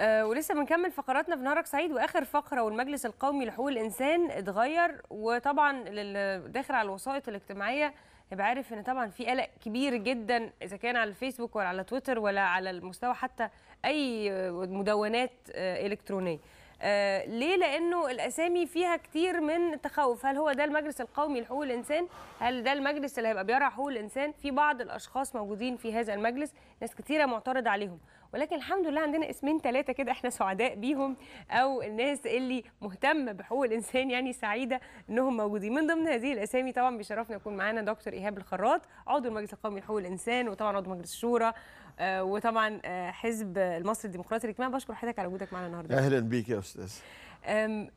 أه ولسه بنكمل فقراتنا في نهارك سعيد واخر فقره والمجلس القومي لحقوق الانسان اتغير وطبعا داخل على الوسائط الاجتماعيه يبقى عارف ان طبعا في قلق كبير جدا اذا كان على الفيسبوك ولا على تويتر ولا على المستوى حتى اي مدونات آه، الكترونيه آه، ليه لانه الاسامي فيها كتير من التخوف هل هو ده المجلس القومي لحقوق الانسان هل ده المجلس اللي هيبقى بيرعى حقوق الانسان في بعض الاشخاص موجودين في هذا المجلس ناس كتيره معترض عليهم ولكن الحمد لله عندنا اسمين ثلاثه كده احنا سعداء بيهم او الناس اللي مهتمه بحقوق الانسان يعني سعيده انهم موجودين من ضمن هذه الاسامي طبعا بيشرفنا يكون معانا دكتور ايهاب الخراط عضو المجلس القومي لحقوق الانسان وطبعا عضو مجلس الشورى آه، وطبعا آه، حزب المصري الديمقراطي الاجتماعي بشكر حضرتك على وجودك معنا النهارده اهلا بيك يا استاذ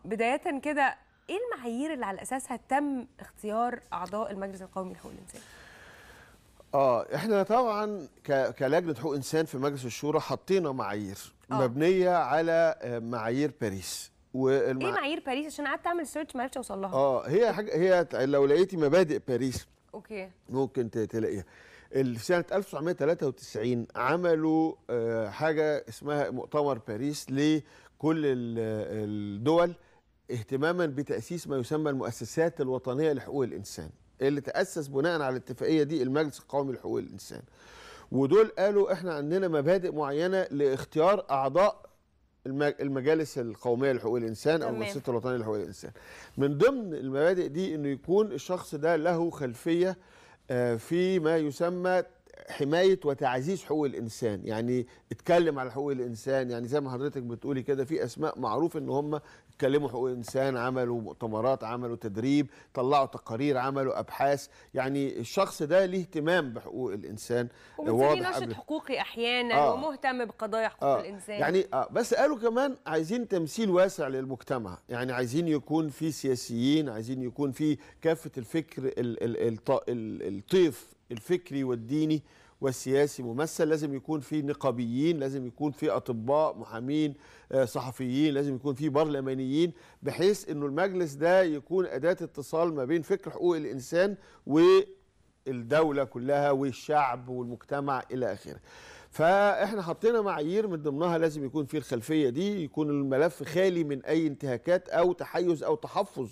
بدايه كده ايه المعايير اللي على اساسها تم اختيار اعضاء المجلس القومي لحقوق الانسان اه احنا طبعا كلجنه حقوق انسان في مجلس الشورى حطينا معايير أوه. مبنيه على آه، معايير باريس والمع... ايه معايير باريس عشان قعدت اعمل سيرش ما عرفتش اوصل لها اه هي حاجه هي لو لقيتي مبادئ باريس اوكي ممكن تلاقيها في سنه 1993 عملوا آه، حاجه اسمها مؤتمر باريس لكل الدول اهتماما بتاسيس ما يسمى المؤسسات الوطنيه لحقوق الانسان اللي تاسس بناء على الاتفاقيه دي المجلس القومي لحقوق الانسان ودول قالوا احنا عندنا مبادئ معينه لاختيار اعضاء المجالس القوميه لحقوق الانسان او المؤسسات الوطنيه لحقوق الانسان من ضمن المبادئ دي انه يكون الشخص ده له خلفيه آه، في ما يسمى حمايه وتعزيز حقوق الانسان يعني اتكلم على حقوق الانسان يعني زي ما حضرتك بتقولي كده في اسماء معروف ان هم اتكلموا حقوق الانسان عملوا مؤتمرات عملوا تدريب طلعوا تقارير عملوا ابحاث يعني الشخص ده ليه اهتمام بحقوق الانسان واضح ناشط حقوقي احيانا آه ومهتم بقضايا حقوق آه الانسان يعني آه بس قالوا كمان عايزين تمثيل واسع للمجتمع يعني عايزين يكون في سياسيين عايزين يكون في كافه الفكر الطيف الفكري والديني والسياسي ممثل لازم يكون في نقابيين لازم يكون في اطباء محامين آه، صحفيين لازم يكون في برلمانيين بحيث انه المجلس ده يكون اداه اتصال ما بين فكر حقوق الانسان والدوله كلها والشعب والمجتمع الى اخره فاحنا حطينا معايير من ضمنها لازم يكون في الخلفيه دي يكون الملف خالي من اي انتهاكات او تحيز او تحفظ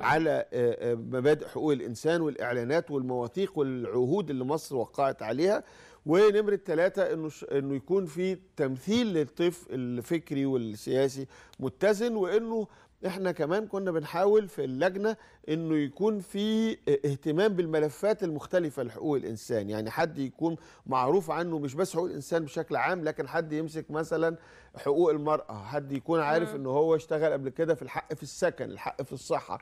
على آه، آه، مبادئ حقوق الانسان والاعلانات والمواثيق والعهود اللي مصر وقعت عليها ونمرة ثلاثة انه انه يكون في تمثيل للطيف الفكري والسياسي متزن وانه احنا كمان كنا بنحاول في اللجنه انه يكون في اهتمام بالملفات المختلفه لحقوق الانسان يعني حد يكون معروف عنه مش بس حقوق الانسان بشكل عام لكن حد يمسك مثلا حقوق المراه حد يكون عارف انه هو اشتغل قبل كده في الحق في السكن الحق في الصحه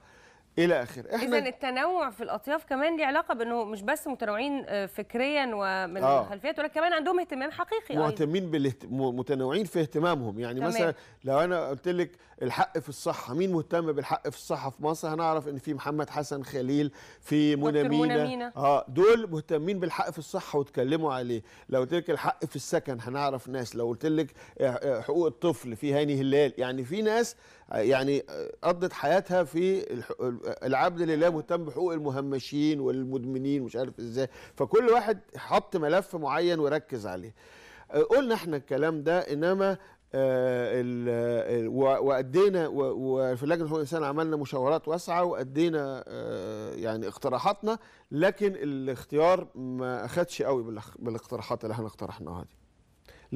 الى اخره احنا اذا التنوع في الاطياف كمان ليه علاقه بانه مش بس متنوعين آه، فكريا ومن آه. خلفيات ولكن كمان عندهم اهتمام حقيقي مهتمين بالاهت... متنوعين في اهتمامهم يعني تمام. مثلا لو انا قلت لك الحق في الصحه مين مهتم بالحق في الصحه في مصر هنعرف ان في محمد حسن خليل في منى مينا اه دول مهتمين بالحق في الصحه واتكلموا عليه لو قلت لك الحق في السكن هنعرف ناس لو قلت لك آه، آه، حقوق الطفل في هاني هلال يعني في ناس يعني قضت حياتها في العبد لله مهتم بحقوق المهمشين والمدمنين مش عارف ازاي فكل واحد حط ملف معين وركز عليه قلنا احنا الكلام ده انما آه، وادينا وفي لجنه حقوق الانسان عملنا مشاورات واسعه وادينا آه، يعني اقتراحاتنا لكن الاختيار ما اخدش قوي بالاقتراحات اللي احنا اقترحناها دي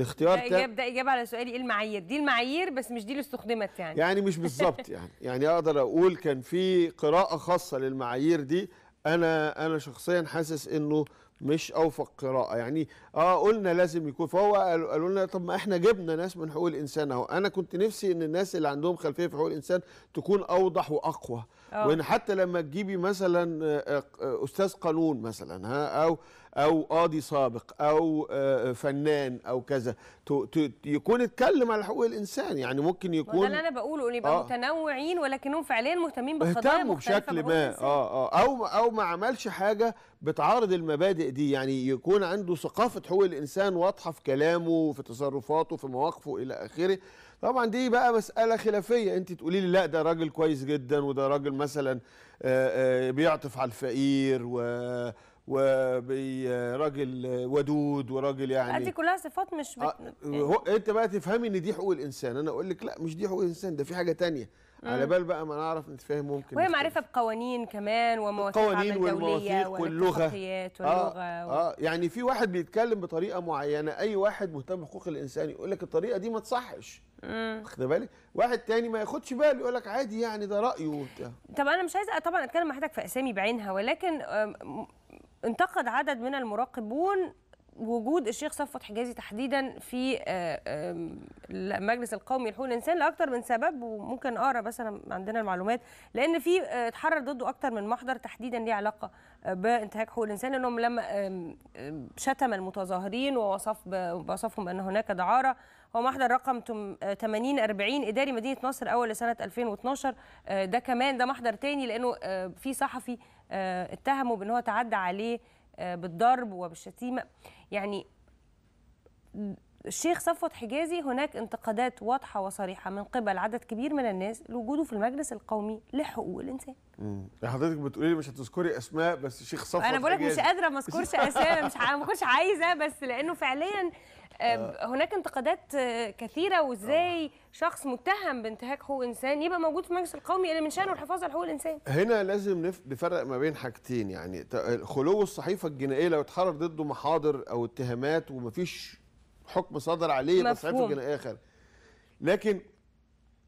الاختيار ده اجابه ده اجابه على سؤالي ايه المعايير دي المعايير بس مش دي اللي استخدمت يعني يعني مش بالظبط يعني يعني اقدر اقول كان في قراءه خاصه للمعايير دي انا انا شخصيا حاسس انه مش اوفق قراءه يعني اه قلنا لازم يكون فهو قالوا لنا طب ما احنا جبنا ناس من حقوق الانسان اهو انا كنت نفسي ان الناس اللي عندهم خلفيه في حقوق الانسان تكون اوضح واقوى آه. وان حتى لما تجيبي مثلا آه، آه، استاذ قانون مثلا ها او او قاضي سابق او فنان او كذا يكون اتكلم على حقوق الانسان يعني ممكن يكون ده اللي انا بقوله ان يبقى آه متنوعين ولكنهم فعليا مهتمين بقضايا مختلفه بشكل ما اه اه او او ما عملش حاجه بتعارض المبادئ دي يعني يكون عنده ثقافه حقوق الانسان واضحه في كلامه في تصرفاته في مواقفه الى اخره طبعا دي بقى مساله خلافيه انت تقولي لي لا ده راجل كويس جدا وده راجل مثلا آه، آه، بيعطف على الفقير و وراجل ودود وراجل يعني دي كلها صفات مش آه، بت... آه انت بقى تفهمي ان دي حقوق الانسان انا اقول لك لا مش دي حقوق الانسان ده في حاجه تانية على بال بقى ما نعرف نتفاهم ممكن وهي معرفه بقوانين كمان ومواثيق قوانين والمواثيق واللغه آه، واللغه آه, و... اه يعني في واحد بيتكلم بطريقه معينه اي واحد مهتم بحقوق الانسان يقول لك الطريقه دي ما تصحش واخد بالك واحد تاني ما ياخدش باله يقول لك عادي يعني ده رايه وبتاع طب انا مش عايزه طبعا اتكلم مع حضرتك في اسامي بعينها ولكن آه، انتقد عدد من المراقبون وجود الشيخ صفوت حجازي تحديدا في المجلس آه، القومي لحقوق الانسان لاكثر من سبب وممكن اقرا مثلا عندنا المعلومات لان في آه، اتحرر ضده اكثر من محضر تحديدا ليه علاقه آه، بانتهاك حقوق الانسان لانهم لما شتم المتظاهرين ووصف بوصفهم بان هناك دعاره هو محضر رقم 80 40 اداري مدينه نصر اول لسنه 2012 ده كمان ده محضر تاني لانه في صحفي اتهمه بان هو تعدى عليه آه، بالضرب وبالشتيمه يعني الشيخ صفوت حجازي هناك انتقادات واضحه وصريحه من قبل عدد كبير من الناس لوجوده في المجلس القومي لحقوق الانسان. امم حضرتك بتقولي لي مش هتذكري اسماء بس الشيخ صفوت انا بقول لك مش قادره ما اذكرش اسامي مش ما كنتش عايزه بس لانه فعليا آه، هناك انتقادات آه، كثيره وازاي شخص متهم بانتهاك حقوق انسان يبقى موجود في المجلس القومي اللي من شانه الحفاظ على حقوق الانسان هنا لازم نفرق ما بين حاجتين يعني خلو الصحيفه الجنائيه لو اتحرر ضده محاضر او اتهامات ومفيش حكم صدر عليه بس الصحيفه الجنائيه خارج لكن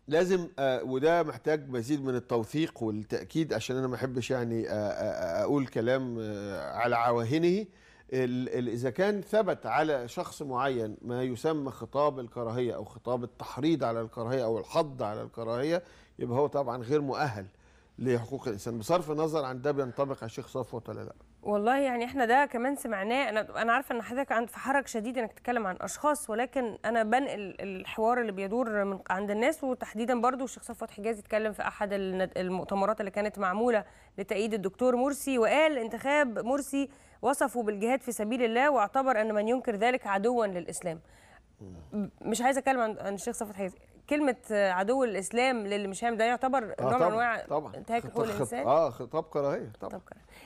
لازم آه، وده محتاج مزيد من التوثيق والتاكيد عشان انا ما احبش يعني اقول كلام على عواهنه اذا كان ثبت على شخص معين ما يسمى خطاب الكراهيه او خطاب التحريض على الكراهيه او الحض على الكراهيه يبقى هو طبعا غير مؤهل لحقوق الانسان بصرف النظر عن ده بينطبق على الشيخ صفوت ولا لا والله يعني احنا ده كمان سمعناه انا انا عارفه ان حضرتك عند في حرج شديد انك تتكلم عن اشخاص ولكن انا بنقل الحوار اللي بيدور من عند الناس وتحديدا برضو الشيخ صفوت حجازي اتكلم في احد المؤتمرات اللي كانت معموله لتأييد الدكتور مرسي وقال انتخاب مرسي وصفه بالجهاد في سبيل الله واعتبر ان من ينكر ذلك عدوا للاسلام مش عايزه اتكلم عن الشيخ صفوت حجازي كلمه عدو الاسلام للي مش هام ده يعتبر آه نوع من انواع انتهاك حقوق الانسان اه خطاب كراهيه طبعا خطاب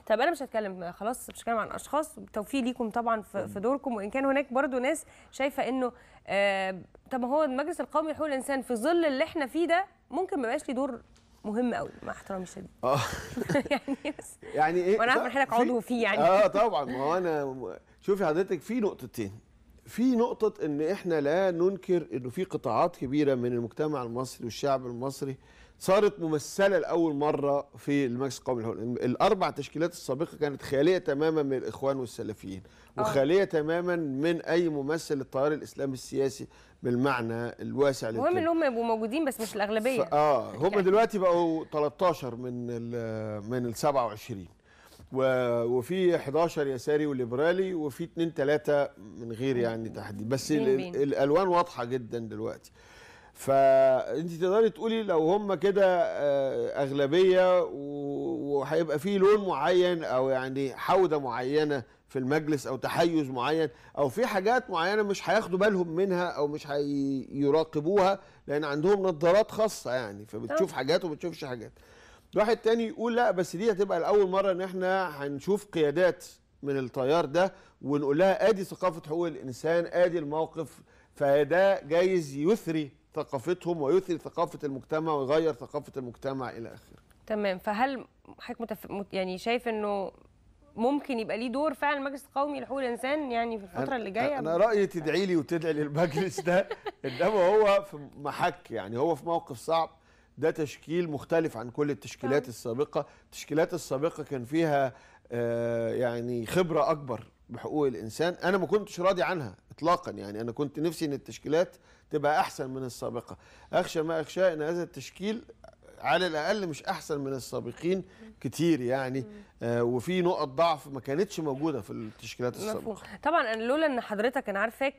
طب انا مش هتكلم خلاص مش هتكلم عن اشخاص توفيق ليكم طبعا في دوركم وان كان هناك برضو ناس شايفه انه آه طب هو المجلس القومي لحقوق الانسان في ظل اللي احنا فيه ده ممكن ما يبقاش ليه دور مهم قوي مع احترامي الشديد اه يعني بس يعني ايه وانا عارفه حضرتك عضو فيه يعني اه طبعا ما هو انا شوفي حضرتك في نقطتين في نقطة إن إحنا لا ننكر إنه في قطاعات كبيرة من المجتمع المصري والشعب المصري صارت ممثلة لأول مرة في المجلس القومي للهؤلاء الأربع تشكيلات السابقة كانت خالية تماما من الإخوان والسلفيين آه. وخالية تماما من أي ممثل للتيار الإسلامي السياسي بالمعنى الواسع للكلمة المهم إن هم يبقوا موجودين بس مش الأغلبية آه هم دلوقتي بقوا 13 من الـ من ال 27 وفي 11 يساري وليبرالي وفي 2 3 من غير يعني تحديد بس مين مين. الالوان واضحه جدا دلوقتي فانت تقدري تقولي لو هم كده آه، اغلبيه وهيبقى في لون معين او يعني حوده معينه في المجلس او تحيز معين او في حاجات معينه مش هياخدوا بالهم منها او مش هيراقبوها لان عندهم نظارات خاصه يعني فبتشوف حاجات وما بتشوفش حاجات واحد تاني يقول لا بس دي هتبقى لاول مره ان احنا هنشوف قيادات من التيار ده ونقول لها ادي ثقافه حقوق الانسان ادي الموقف فده جايز يثري ثقافتهم ويثري ثقافه المجتمع ويغير ثقافه المجتمع الى اخره تمام فهل حضرتك متف... يعني شايف انه ممكن يبقى ليه دور فعلا المجلس القومي لحقوق الانسان يعني في الفتره اللي جايه انا رايي تدعي لي وتدعي للمجلس ده انما هو في محك يعني هو في موقف صعب ده تشكيل مختلف عن كل التشكيلات نعم. السابقه التشكيلات السابقه كان فيها آه، يعني خبره اكبر بحقوق الانسان انا ما كنتش راضي عنها اطلاقا يعني انا كنت نفسي ان التشكيلات تبقى احسن من السابقه اخشى ما اخشى ان هذا التشكيل على الاقل مش احسن من السابقين كتير يعني آه وفي نقط ضعف ما كانتش موجوده في التشكيلات السابقه طبعا لولا ان حضرتك انا عارفاك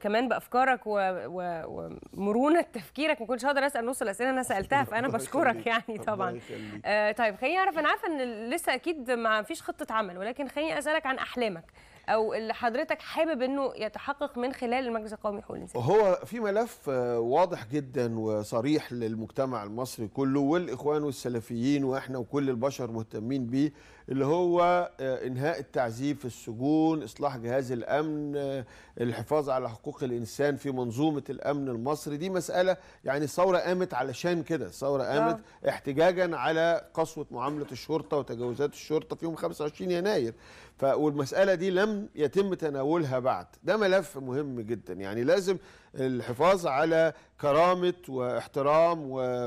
كمان بافكارك ومرونه تفكيرك ما كنتش هقدر اسال نص الاسئله انا سالتها فانا بشكرك يعني طبعا آه طيب خليني اعرف انا عارفه ان لسه اكيد ما فيش خطه عمل ولكن خليني اسالك عن احلامك او اللي حضرتك حابب انه يتحقق من خلال المجلس القومي لحقوق الانسان هو في ملف آه، واضح جدا وصريح للمجتمع المصري كله والاخوان والسلفيين واحنا وكل البشر مهتمين بيه اللي هو آه، انهاء التعذيب في السجون اصلاح جهاز الامن آه، الحفاظ على حقوق الانسان في منظومه الامن المصري دي مساله يعني الثوره قامت علشان كده الثوره قامت احتجاجا على قسوه معامله الشرطه وتجاوزات الشرطه في يوم 25 يناير والمسألة دي لم يتم تناولها بعد ده ملف مهم جدا يعني لازم الحفاظ على كرامة واحترام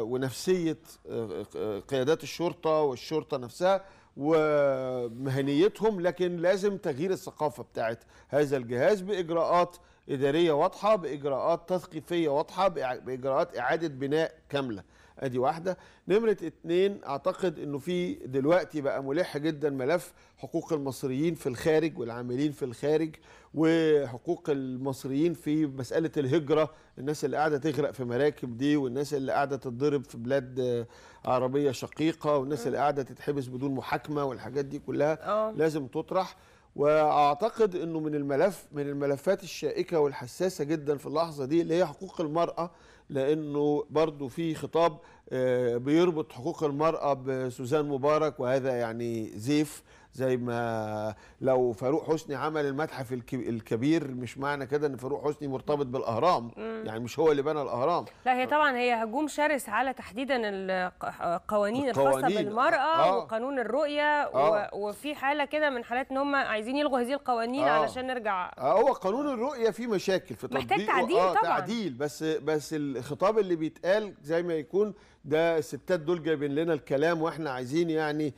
ونفسية آه، آه، قيادات الشرطة والشرطة نفسها ومهنيتهم لكن لازم تغيير الثقافة بتاعت هذا الجهاز بإجراءات إدارية واضحة بإجراءات تثقيفية واضحة بإجراءات إعادة بناء كاملة أدي واحدة نمرة اتنين أعتقد أنه في دلوقتي بقى ملح جدا ملف حقوق المصريين في الخارج والعاملين في الخارج وحقوق المصريين في مسألة الهجرة الناس اللي قاعدة تغرق في مراكب دي والناس اللي قاعدة تتضرب في بلاد عربية شقيقة والناس اللي قاعدة تتحبس بدون محاكمة والحاجات دي كلها آه. لازم تطرح واعتقد انه من الملف من الملفات الشائكه والحساسه جدا في اللحظه دي اللي هي حقوق المراه لانه برضو في خطاب آه، بيربط حقوق المراه بسوزان مبارك وهذا يعني زيف زي ما لو فاروق حسني عمل المتحف الكبير مش معنى كده ان فاروق حسني مرتبط بالاهرام مم. يعني مش هو اللي بنى الاهرام لا هي طبعا هي هجوم شرس على تحديدا القوانين الخاصه بالمراه آه. وقانون الرؤيه آه. وفي حاله كده من حالات ان هم عايزين يلغوا هذه القوانين آه. علشان نرجع آه هو قانون الرؤيه فيه مشاكل في تطبيقه محتاج تعديل آه طبعا تعديل بس بس الخطاب اللي بيتقال زي ما يكون ده الستات دول جايبين لنا الكلام واحنا عايزين يعني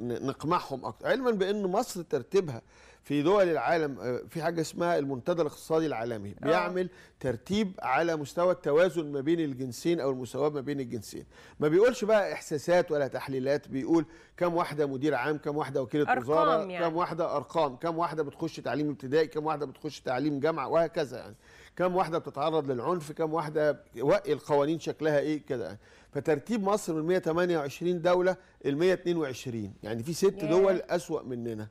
نقمعهم اكتر علما بان مصر ترتيبها في دول العالم آه، في حاجه اسمها المنتدى الاقتصادي العالمي آه. بيعمل ترتيب على مستوى التوازن ما بين الجنسين او المساواه ما بين الجنسين ما بيقولش بقى احساسات ولا تحليلات بيقول كم واحده مدير عام كم واحده وكيله وزاره يعني. كم واحده ارقام كم واحده بتخش تعليم ابتدائي كم واحده بتخش تعليم جامعه وهكذا يعني كم واحده بتتعرض للعنف كم واحده وقي القوانين شكلها ايه كده فترتيب مصر من 128 دوله ال 122 يعني في ست دول اسوا مننا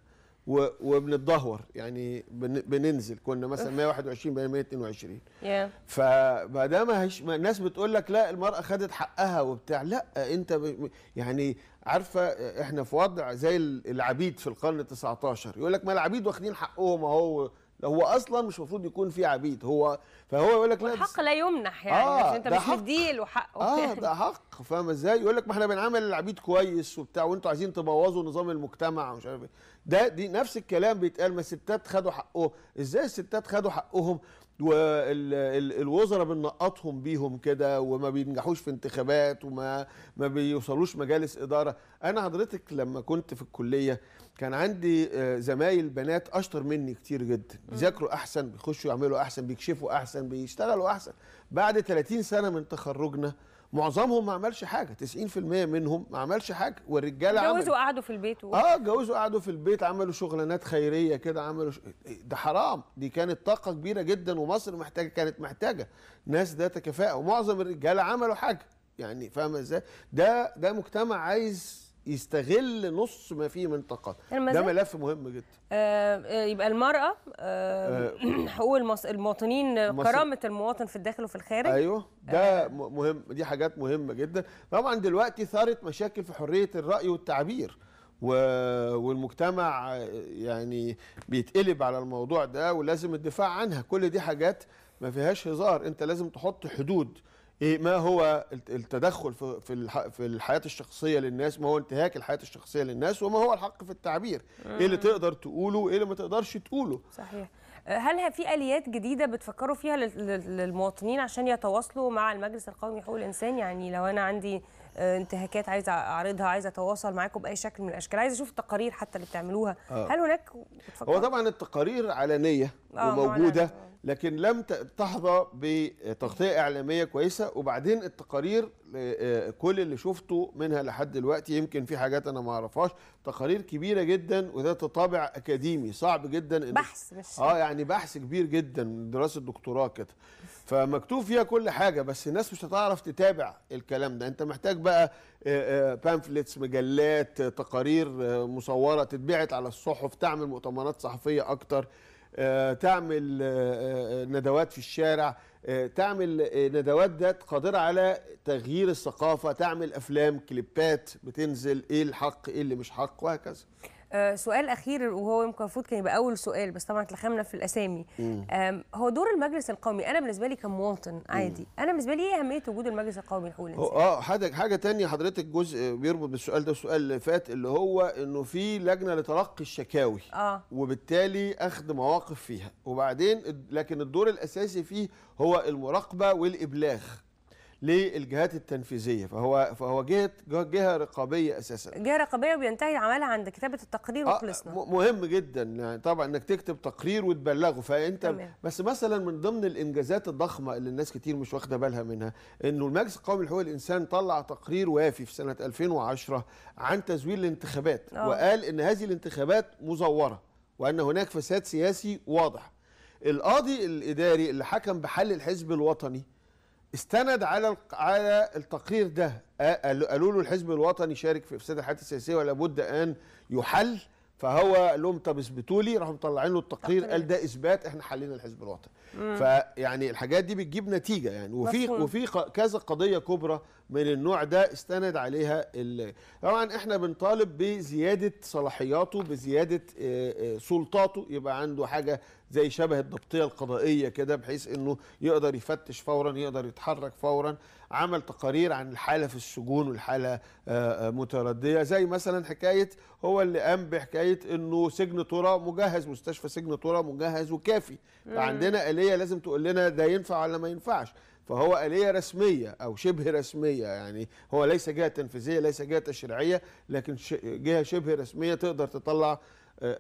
وبنتدهور يعني بننزل كنا مثلا 121 بين 122 yeah. فما ما الناس بتقول لك لا المراه خدت حقها وبتاع لا انت ب... يعني عارفه احنا في وضع زي العبيد في القرن ال 19 يقول لك ما العبيد واخدين حقهم اهو هو اصلا مش المفروض يكون فيه عبيد هو فهو يقول لك لا الحق لا يمنح يعني آه انت ده مش مديه له حقه اه يعني. ده حق فاهم ازاي يقول لك ما احنا بنعمل العبيد كويس وبتاع وانتوا عايزين تبوظوا نظام المجتمع ومش عارف ايه ده دي نفس الكلام بيتقال ما الستات خدوا حقهم ازاي الستات خدوا حقهم والوزراء بنقطهم بيهم كده وما بينجحوش في انتخابات وما ما بيوصلوش مجالس اداره انا حضرتك لما كنت في الكليه كان عندي آه، زمايل بنات اشطر مني كتير جدا بيذاكروا احسن بيخشوا يعملوا احسن بيكشفوا احسن بيشتغلوا احسن بعد 30 سنه من تخرجنا معظمهم ما عملش حاجه 90% منهم ما عملش حاجه والرجاله عملوا جوزوا قعدوا في البيت و... اه جوزوا قعدوا في البيت عملوا شغلانات خيريه كده عملوا ش... ده حرام دي كانت طاقه كبيره جدا ومصر محتاجه كانت محتاجه ناس ذات كفاءه ومعظم الرجاله عملوا حاجه يعني فاهمه ازاي ده ده مجتمع عايز يستغل نص ما فيه من طاقات يعني ده ملف مهم جدا آه،, آه يبقى المرأة آه آه حقوق المواطنين آه، مصر. كرامة المواطن في الداخل وفي الخارج أيوه آه. ده آه. مهم دي حاجات مهمة جدا طبعا دلوقتي ثارت مشاكل في حرية الرأي والتعبير و... والمجتمع يعني بيتقلب على الموضوع ده ولازم الدفاع عنها كل دي حاجات ما فيهاش هزار انت لازم تحط حدود ايه ما هو التدخل في في الحياه الشخصيه للناس ما هو انتهاك الحياه الشخصيه للناس وما هو الحق في التعبير مم. ايه اللي تقدر تقوله وايه اللي ما تقدرش تقوله صحيح هل في اليات جديده بتفكروا فيها للمواطنين عشان يتواصلوا مع المجلس القومي لحقوق الانسان يعني لو انا عندي آه، انتهاكات عايزه اعرضها عايزه اتواصل معاكم باي شكل من الاشكال عايزه اشوف التقارير حتى اللي بتعملوها آه. هل هناك هو طبعا التقارير علنيه آه وموجوده معلنة. لكن لم تحظى بتغطيه اعلاميه كويسه وبعدين التقارير آه، كل اللي شفته منها لحد دلوقتي يمكن في حاجات انا ما اعرفهاش تقارير كبيره جدا وذات طابع اكاديمي صعب جدا إن بحث بس اه يعني بحث كبير جدا دراسه دكتوراه كده فمكتوب فيها كل حاجه بس الناس مش هتعرف تتابع الكلام ده انت محتاج بقى بامفلتس آه، آه، مجلات تقارير مصوره تتبعت على الصحف تعمل مؤتمرات صحفيه اكتر آه، تعمل آه، آه، ندوات في الشارع آه، تعمل آه، ندوات ذات قادره على تغيير الثقافه تعمل افلام كليبات بتنزل ايه الحق ايه اللي مش حق وهكذا آه سؤال اخير وهو يمكن المفروض كان يبقى اول سؤال بس طبعا اتلخمنا في الاسامي هو دور المجلس القومي انا بالنسبه لي كمواطن عادي مم. انا بالنسبه لي ايه اهميه وجود المجلس القومي لحقوق الانسان اه حاجه حاجه ثانيه حضرتك جزء بيربط بالسؤال ده السؤال اللي فات اللي هو انه في لجنه لتلقي الشكاوي اه وبالتالي اخذ مواقف فيها وبعدين لكن الدور الاساسي فيه هو هو المراقبه والابلاغ للجهات التنفيذيه فهو فهو جهه جهه رقابيه اساسا جهه رقابيه وبينتهي عملها عند كتابه التقرير وخلصنا آه مهم جدا يعني طبعا انك تكتب تقرير وتبلغه فانت تمام. بس مثلا من ضمن الانجازات الضخمه اللي الناس كتير مش واخده بالها منها انه المجلس القومي لحقوق الانسان طلع تقرير وافي في سنه 2010 عن تزوير الانتخابات أوه. وقال ان هذه الانتخابات مزوره وان هناك فساد سياسي واضح القاضي الاداري اللي حكم بحل الحزب الوطني استند على على التقرير ده قالوا له الحزب الوطني شارك في افساد الحياه السياسيه ولا بد ان يحل فهو قال لهم طب اثبتوا لي راحوا مطلعين له التقرير قال ده اثبات احنا حلينا الحزب الوطني فيعني الحاجات دي بتجيب نتيجه يعني وفي وفي كذا قضيه كبرى من النوع ده استند عليها طبعا احنا بنطالب بزياده صلاحياته بزياده سلطاته يبقى عنده حاجه زي شبه الضبطيه القضائيه كده بحيث انه يقدر يفتش فورا يقدر يتحرك فورا عمل تقارير عن الحاله في السجون والحاله آه، آه، مترديه زي مثلا حكايه هو اللي قام بحكايه انه سجن طورا مجهز مستشفى سجن طورا مجهز وكافي فعندنا اليه لازم تقول لنا ده ينفع ولا ما ينفعش فهو آلية رسمية أو شبه رسمية يعني هو ليس جهة تنفيذية ليس جهة تشريعية لكن جهة شبه رسمية تقدر تطلع آه،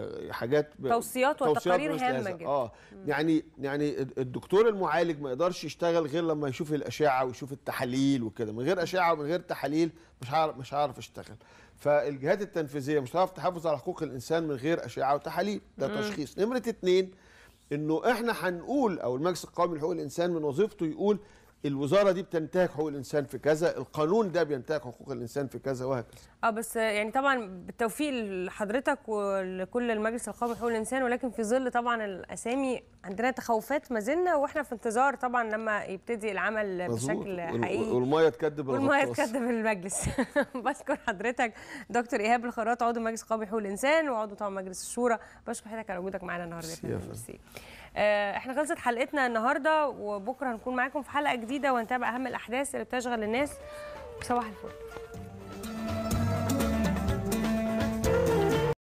آه، آه، حاجات توصيات وتقارير هامه جدا اه يعني يعني الدكتور المعالج ما يقدرش يشتغل غير لما يشوف الاشعه ويشوف التحاليل وكده من غير اشعه ومن غير تحاليل مش هعرف مش هعرف اشتغل فالجهات التنفيذيه مش هتعرف تحافظ على حقوق الانسان من غير اشعه وتحاليل ده مم. تشخيص نمره اتنين انه احنا هنقول او المجلس القومي لحقوق الانسان من وظيفته يقول الوزاره دي بتنتهك حقوق الانسان في كذا القانون ده بينتهك حقوق الانسان في كذا وهكذا اه بس يعني طبعا بالتوفيق لحضرتك ولكل المجلس القومي لحقوق الانسان ولكن في ظل طبعا الاسامي عندنا تخوفات ما زلنا واحنا في انتظار طبعا لما يبتدي العمل بشكل حقيقي والميه تكذب والميه تكذب المجلس بشكر حضرتك دكتور ايهاب الخراط عضو مجلس القومي لحقوق الانسان وعضو طبعا مجلس الشورى بشكر حضرتك على وجودك معانا النهارده ميرسي آه، احنا خلصت حلقتنا النهارده وبكره هنكون معاكم في حلقه جديده ونتابع اهم الاحداث اللي بتشغل الناس وصباح الفل